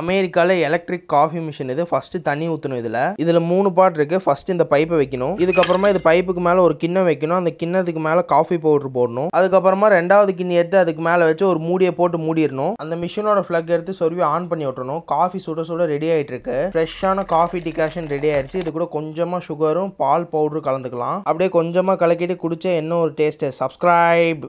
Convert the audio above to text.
அமெரிக்காவில் electric coffee machine இது first தண்ணி ஊற்றணும் இதில் இதில் மூணு பாட் இருக்குது ஃபஸ்ட்டு இந்த பைப்பை வைக்கணும் இதுக்கப்புறமா இது பைப்புக்கு மேலே ஒரு கிண்ணம் வைக்கணும் அந்த கிண்ணத்துக்கு மேலே காஃபி பவுடர் போடணும் அதுக்கப்புறமா ரெண்டாவது கிண்ணி எடுத்து அதுக்கு மேலே வச்சு ஒரு மூடியை போட்டு மூடிடணும் அந்த மிஷினோட ஃப்ளக் எடுத்து சொருவி ஆன் பண்ணி விட்டணும் காஃபி சுட சுட ரெடி ஆகிட்டு இருக்கு ஃப்ரெஷ்ஷான காஃபி டிகாஷன் ரெடி ஆயிடுச்சு இது கூட கொஞ்சமாக சுகரும் பால் பவுடரும் கலந்துக்கலாம் அப்படியே கொஞ்சமாக கலக்கிட்டு குடிச்சா என்ன ஒரு டேஸ்ட்டு சப்ஸ்கிரைப்